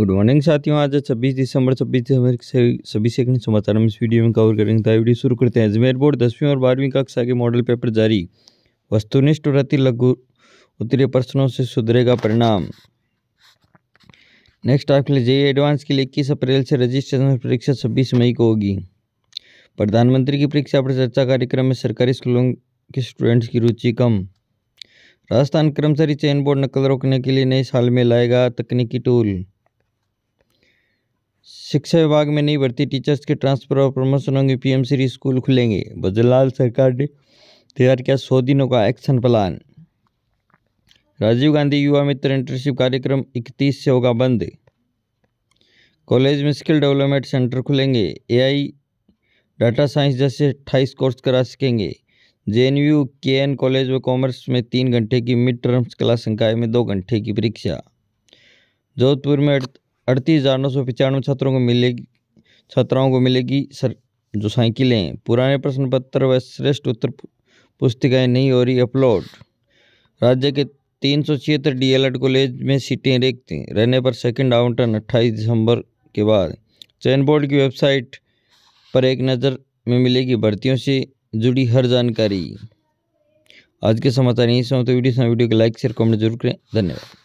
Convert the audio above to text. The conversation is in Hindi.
गुड मॉर्निंग साथियों आज छब्बीस दिसंबर छब्बीस दिसंबर से सभी सेकंड समाचार हम इस वीडियो में कवर करेंगे वीडियो शुरू करते हैं अजमेर बोर्ड दसवीं और बारहवीं कक्षा के मॉडल पेपर जारी वस्तुनिष्ठ और अति लघु उत्तरीय प्रश्नों से सुधरेगा परिणाम नेक्स्ट आपके लिए जेई एडवांस के लिए इक्कीस अप्रैल से रजिस्ट्रेशन परीक्षा छब्बीस मई को होगी प्रधानमंत्री की परीक्षा पर चर्चा कार्यक्रम में सरकारी स्कूलों के स्टूडेंट्स की रुचि कम राजस्थान कर्मचारी चयन बोर्ड नकल रोकने के लिए नए साल में लाएगा तकनीकी टूल शिक्षा विभाग में नई भर्ती टीचर्स के ट्रांसफर और प्रमोशन होंगे पीएम स्कूल खुलेंगे भजनलाल सरकार ने तैयार किया सौ दिनों का एक्शन प्लान राजीव गांधी युवा मित्र इंटर्नशिप कार्यक्रम 31 से होगा बंद कॉलेज में स्किल डेवलपमेंट सेंटर खुलेंगे एआई डाटा साइंस जैसे अट्ठाईस कोर्स करा सकेंगे के एन कॉलेज व कॉमर्स में तीन घंटे की मिड टर्म्स कला संकाय में दो घंटे की परीक्षा जोधपुर में अड़तीस हज़ार नौ सौ पचानवे छात्रों को मिलेगी छात्राओं को मिलेगी सर जो साइकिलें पुराने प्रश्न पत्र व श्रेष्ठ उत्तर पुस्तिकाएं नहीं हो रही अपलोड राज्य के तीन सौ छिहत्तर डी एल कॉलेज में सीटें रिक्त रहने पर सेकंड आवंटन अट्ठाईस दिसंबर के बाद चयन बोर्ड की वेबसाइट पर एक नज़र में मिलेगी भर्तियों से जुड़ी हर जानकारी आज के समाचार यहीं से तो वीडियो वीडियो को लाइक शेयर कमेंट जरूर करें धन्यवाद